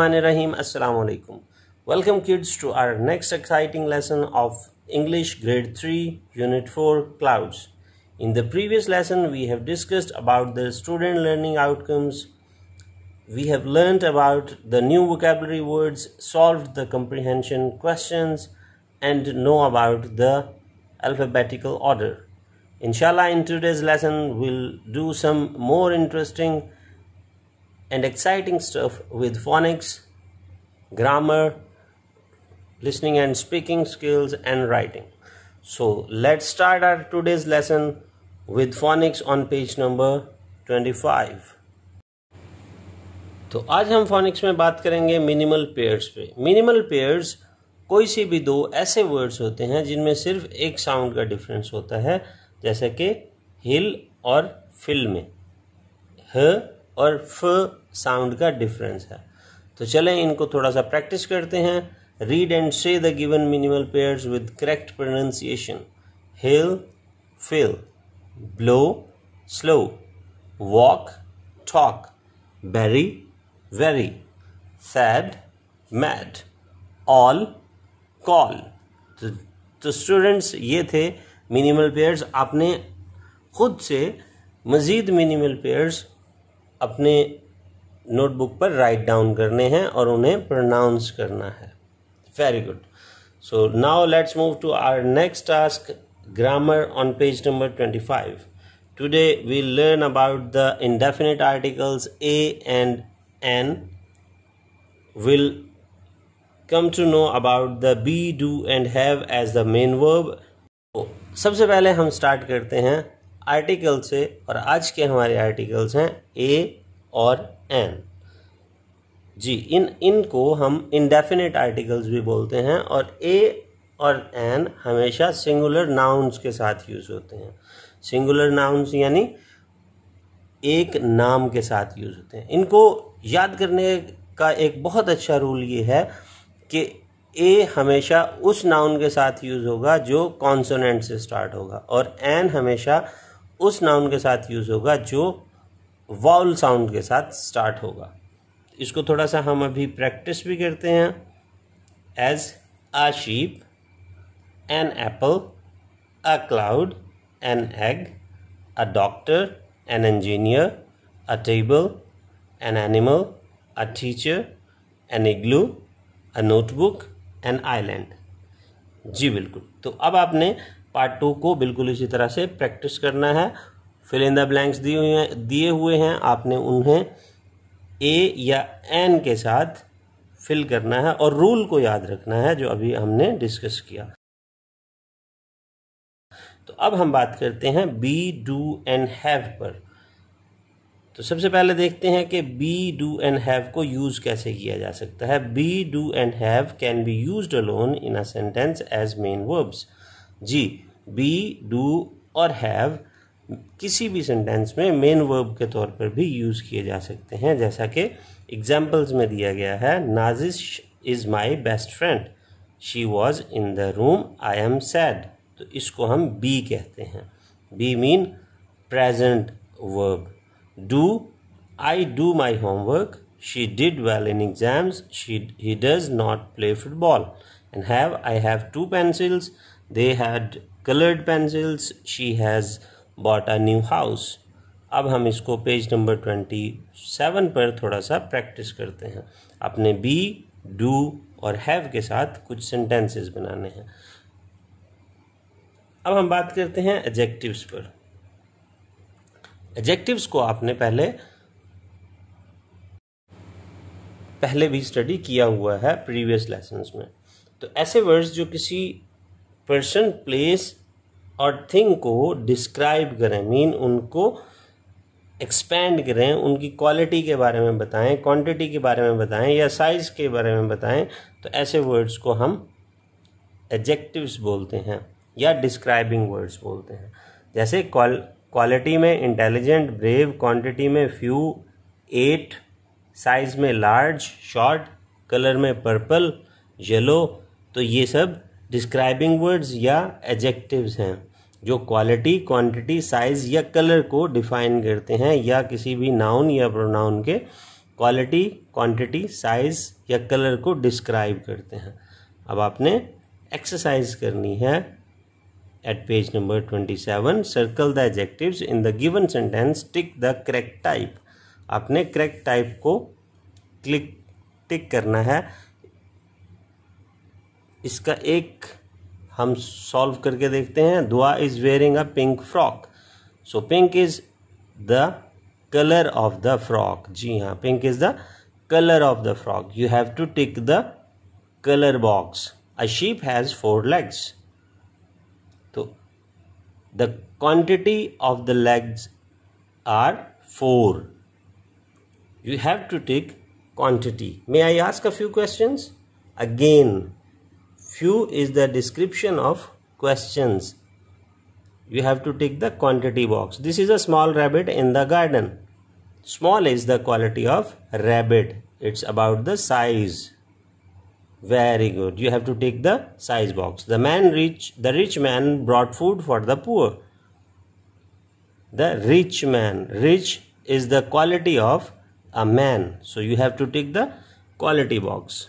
Bismillahirrahmanirrahim. Assalamu alaikum. Welcome kids to our next exciting lesson of English grade 3 unit 4 clouds. In the previous lesson we have discussed about the student learning outcomes. We have learned about the new vocabulary words, solved the comprehension questions and know about the alphabetical order. Inshallah in today's lesson we'll do some more interesting and exciting stuff with phonics, grammar, listening and speaking skills, and writing. So let's start our today's lesson with phonics on page number 25. तो आज हम phoenix में बात करेंगे minimal pairs पे minimal pairs कोई सी भी दो ऐसे वर्ड्स होते हैं जिनमें सिर्फ एक साउंड का डिफरेंस होता है जैसे कि हिल और फिल में ह और फ साउंड का डिफरेंस है तो चलें इनको थोड़ा सा प्रैक्टिस करते हैं read and say the given minimal pairs with correct pronunciation hill fill blow slow walk talk berry very sad mad all call तो स्टूडेंट्स तो ये थे मिनिमल पेयर्स आपने खुद से मज़ीद मिनिमल पेयर्स अपने नोटबुक पर राइट डाउन करने हैं और उन्हें प्रोनाउंस करना है very good so now let's move to our next task grammar on page number twenty five today we learn about the indefinite articles a and an will come to know about the be do and have as the main verb सबसे पहले हम start करते हैं article से और आज के हमारे आर्टिकल्स हैं ए और एन जी इन इनको हम इंडेफिनेट आर्टिकल्स भी बोलते हैं और ए और एन हमेशा सिंगुलर नाउन्स के साथ यूज़ होते हैं सिंगुलर नाउन्स यानी एक नाम के साथ यूज़ होते हैं इनको याद करने का एक बहुत अच्छा रूल ये है कि ए हमेशा उस नाउन के साथ यूज़ होगा जो कॉन्सोनेंट से स्टार्ट होगा और एन हमेशा उस नाउन के साथ यूज़ होगा जो वाउल साउंड के साथ स्टार्ट होगा इसको थोड़ा सा हम अभी प्रैक्टिस भी करते हैं as a sheep an apple a cloud an egg a doctor an engineer a table an animal a teacher an igloo a notebook an island जी बिल्कुल तो अब आपने पार्ट टू को बिल्कुल इसी तरह से प्रैक्टिस करना है फिल इन द ब्लैंक्स दिए हुए हैं दिए हुए हैं आपने उन्हें ए या एन के साथ फिल करना है और रूल को याद रखना है जो अभी हमने डिस्कस किया तो अब हम बात करते हैं बी डू एंड हैव पर तो सबसे पहले देखते हैं कि बी डू एंड हैव को यूज़ कैसे किया जा सकता है be do and have can be use alone in a sentence as main verbs जी बी डू और हैव किसी भी सेंटेंस में मेन वर्ब के तौर पर भी यूज़ किए जा सकते हैं जैसा कि एग्जाम्पल्स में दिया गया है Nazish is my best friend she was in the room I am sad तो इसको हम बी कहते हैं be mean present verb do I do my homework she did well in exams she he does not play football and have I have two pencils they had coloured pencils she has bought a new house अब हम इसको page number twenty seven पर थोड़ा सा practice करते हैं अपने B do और हैव के साथ कुछ सेंटेंसेस बनाने हैं अब हम बात करते हैं एजेक्टिव्स पर एजेक्टिव्स को आपने पहले पहले भी स्टडी किया हुआ है प्रीवियस लेसन्स में तो ऐसे वर्ड्स जो किसी पर्सन प्लेस और थिंग को डिस्क्राइब करें मीन उनको एक्सपेंड करें उनकी क्वालिटी के बारे में बताएं क्वांटिटी के बारे में बताएं या साइज़ के बारे में बताएं तो ऐसे वर्ड्स को हम एडजेक्टिव्स बोलते हैं या डिस्क्राइबिंग वर्ड्स बोलते हैं जैसे क्वालिटी में इंटेलिजेंट ब्रेव क्वांटिटी में फ्यू एट साइज़ में लार्ज शॉर्ट कलर में पर्पल येलो तो ये सब डिस्क्राइबिंग वर्ड्स या एडजेक्टिव्स हैं जो क्वालिटी क्वांटिटी साइज या कलर को डिफाइन करते हैं या किसी भी नाउन या प्रोनाउन के क्वालिटी क्वांटिटी साइज या कलर को डिस्क्राइब करते हैं अब आपने एक्सरसाइज करनी है at page number twenty seven circle the adjective in the given sentence tick the correct type आपने करेक्ट टाइप को क्लिक टिक करना है इसका एक हम सॉल्व करके देखते हैं Dua is wearing a pink frock so pink is the colour of the frock जी हाँ pink is the colour of the frock you have to tick the colour box a sheep has four legs तो the quantity of the legs are four you have to tick quantity may I ask a few question again Few is the description of questions. You have to tick the quantity box. This is a small rabbit in the garden. Small is the quality of rabbit. It's about the size. Very good. You have to tick the size box. The man rich, the rich man brought food for the poor. The rich man. Rich is the quality of a man. So you have to tick the quality box.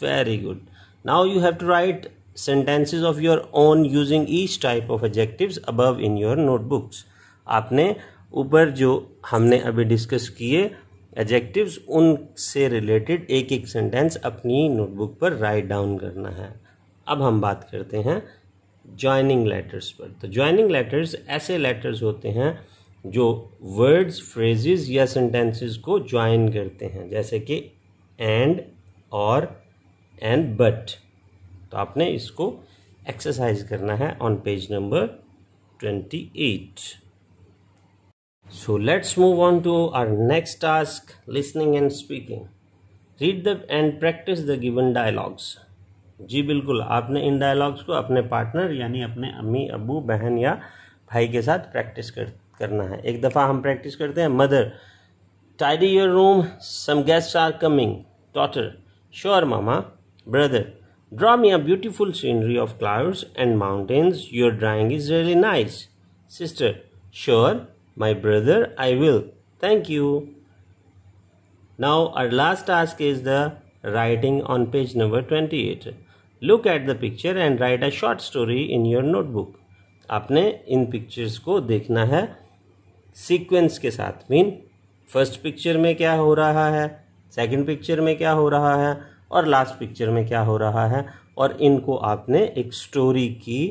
Very good. now you have to write sentences of your own using each type of adjectives above in your notebooks आपने ऊपर जो हमने अभी discuss किए adjectives उनसे related एक एक sentence अपनी नोटबुक पर राइट डाउन करना है अब हम बात करते हैं ज्वाइनिंग लेटर्स पर तो ज्वाइनिंग लेटर्स ऐसे लेटर्स होते हैं जो वर्ड्स फ्रेजेस या सेंटेंसेस को ज्वाइन करते हैं जैसे कि एंड और एंड बट तो आपने इसको एक्सरसाइज करना है on page number twenty eight so let's move on to our next task listening and speaking read the and practice the given dialogues जी बिल्कुल आपने इन डायलॉग्स को अपने पार्टनर यानी अपने अम्मी अबू बहन या भाई के साथ प्रैक्टिस कर करना है एक दफ़ा हम प्रैक्टिस करते हैं mother tidy your room some guest are coming daughter sure mama Brother, draw me a beautiful scenery of clouds and mountains. Your drawing is really nice. Sister, sure, my brother, I will. Thank you. Now our last task is the writing on page number 28. Look at the picture and write a short story in your notebook. आपने इन pictures को देखना है sequence के साथ mean first picture में क्या हो रहा है सेकंड पिक्चर में क्या हो रहा है और लास्ट पिक्चर में क्या हो रहा है और इनको आपने एक स्टोरी की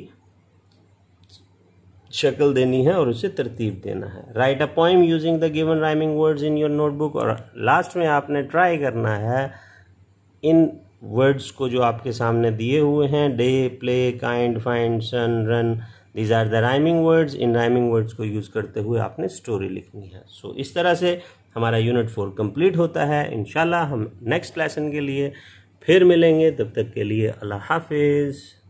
शक्ल देनी है और उसे तरतीब देना है write a poem using the given rhyming words in your notebook और लास्ट में आपने ट्राई करना है इन वर्ड्स को जो आपके सामने दिए हुए हैं day play kind find sun run these are the rhyming words इन राइमिंग वर्ड्स को यूज़ करते हुए आपने स्टोरी लिखनी है सो so, इस तरह से हमारा यूनिट फोर कंप्लीट होता है इन हम नेक्स्ट लेसन के लिए फिर मिलेंगे तब तक के लिए अल्लाह हाफिज़